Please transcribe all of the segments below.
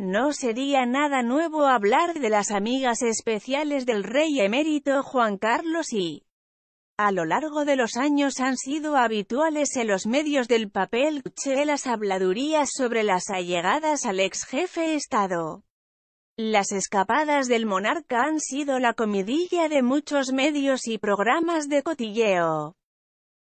No sería nada nuevo hablar de las amigas especiales del rey emérito Juan Carlos y a lo largo de los años han sido habituales en los medios del papel las habladurías sobre las allegadas al ex jefe Estado. Las escapadas del monarca han sido la comidilla de muchos medios y programas de cotilleo.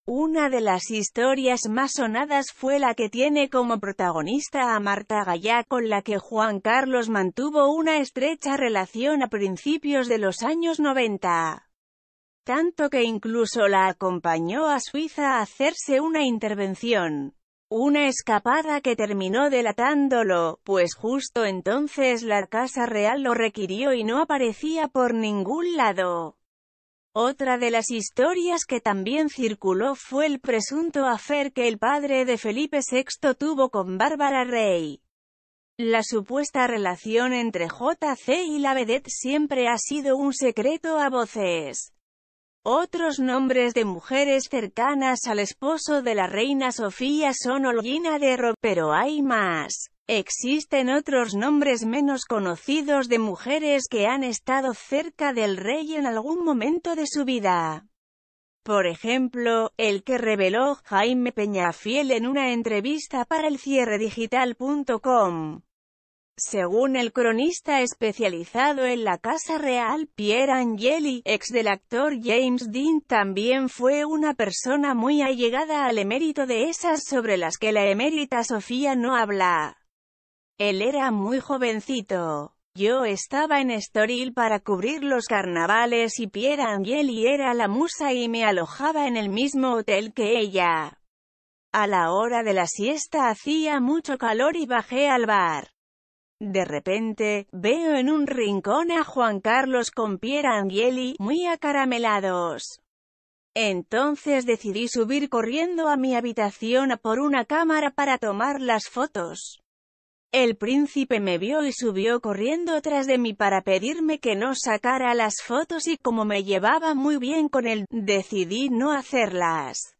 Una de las historias más sonadas fue la que tiene como protagonista a Marta Gallá, con la que Juan Carlos mantuvo una estrecha relación a principios de los años 90. Tanto que incluso la acompañó a Suiza a hacerse una intervención. Una escapada que terminó delatándolo, pues justo entonces la Casa Real lo requirió y no aparecía por ningún lado. Otra de las historias que también circuló fue el presunto afer que el padre de Felipe VI tuvo con Bárbara Rey. La supuesta relación entre JC y la vedette siempre ha sido un secreto a voces. Otros nombres de mujeres cercanas al esposo de la reina Sofía son Olguina de Ro, pero hay más. Existen otros nombres menos conocidos de mujeres que han estado cerca del rey en algún momento de su vida. Por ejemplo, el que reveló Jaime Peñafiel en una entrevista para el cierredigital.com. Según el cronista especializado en la Casa Real, Pierre Angeli, ex del actor James Dean, también fue una persona muy allegada al emérito de esas sobre las que la emérita Sofía no habla. Él era muy jovencito. Yo estaba en Estoril para cubrir los carnavales y Piera Angeli era la musa y me alojaba en el mismo hotel que ella. A la hora de la siesta hacía mucho calor y bajé al bar. De repente, veo en un rincón a Juan Carlos con Piera Angeli, muy acaramelados. Entonces decidí subir corriendo a mi habitación por una cámara para tomar las fotos. El príncipe me vio y subió corriendo tras de mí para pedirme que no sacara las fotos y como me llevaba muy bien con él, decidí no hacerlas.